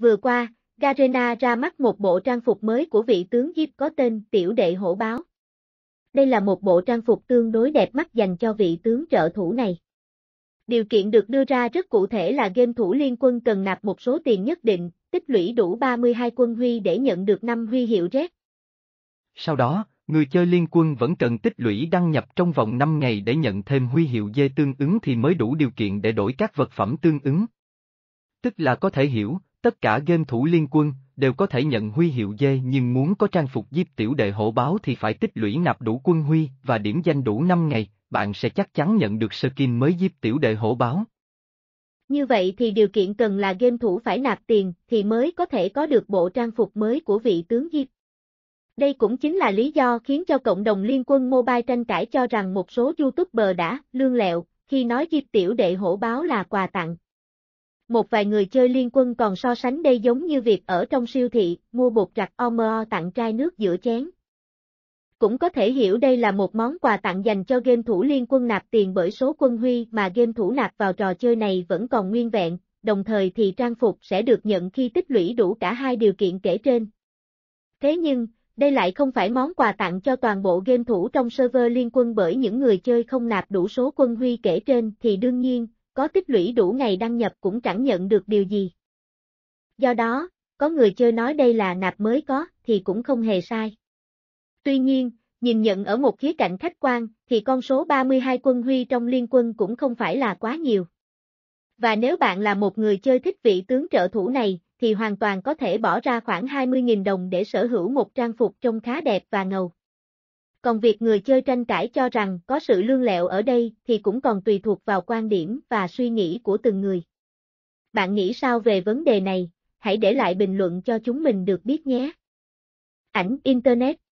Vừa qua, Garena ra mắt một bộ trang phục mới của vị tướng Diệp có tên Tiểu Đệ Hổ Báo. Đây là một bộ trang phục tương đối đẹp mắt dành cho vị tướng trợ thủ này. Điều kiện được đưa ra rất cụ thể là game thủ liên quân cần nạp một số tiền nhất định, tích lũy đủ 32 quân huy để nhận được 5 huy hiệu Z. Sau đó, người chơi liên quân vẫn cần tích lũy đăng nhập trong vòng 5 ngày để nhận thêm huy hiệu dê tương ứng thì mới đủ điều kiện để đổi các vật phẩm tương ứng. Tức là có thể hiểu, Tất cả game thủ liên quân đều có thể nhận huy hiệu dê nhưng muốn có trang phục diếp tiểu đệ hổ báo thì phải tích lũy nạp đủ quân huy và điểm danh đủ 5 ngày, bạn sẽ chắc chắn nhận được skin mới diếp tiểu đệ hổ báo. Như vậy thì điều kiện cần là game thủ phải nạp tiền thì mới có thể có được bộ trang phục mới của vị tướng diếp. Đây cũng chính là lý do khiến cho cộng đồng liên quân mobile tranh cãi cho rằng một số youtuber đã lương lẹo khi nói diếp tiểu đệ hổ báo là quà tặng, một vài người chơi liên quân còn so sánh đây giống như việc ở trong siêu thị, mua bột giặt OMO tặng chai nước giữa chén. Cũng có thể hiểu đây là một món quà tặng dành cho game thủ liên quân nạp tiền bởi số quân huy mà game thủ nạp vào trò chơi này vẫn còn nguyên vẹn, đồng thời thì trang phục sẽ được nhận khi tích lũy đủ cả hai điều kiện kể trên. Thế nhưng, đây lại không phải món quà tặng cho toàn bộ game thủ trong server liên quân bởi những người chơi không nạp đủ số quân huy kể trên thì đương nhiên, có tích lũy đủ ngày đăng nhập cũng chẳng nhận được điều gì. Do đó, có người chơi nói đây là nạp mới có, thì cũng không hề sai. Tuy nhiên, nhìn nhận ở một khía cạnh khách quan, thì con số 32 quân huy trong liên quân cũng không phải là quá nhiều. Và nếu bạn là một người chơi thích vị tướng trợ thủ này, thì hoàn toàn có thể bỏ ra khoảng 20.000 đồng để sở hữu một trang phục trông khá đẹp và ngầu. Còn việc người chơi tranh cãi cho rằng có sự lương lẹo ở đây thì cũng còn tùy thuộc vào quan điểm và suy nghĩ của từng người. Bạn nghĩ sao về vấn đề này? Hãy để lại bình luận cho chúng mình được biết nhé. Ảnh Internet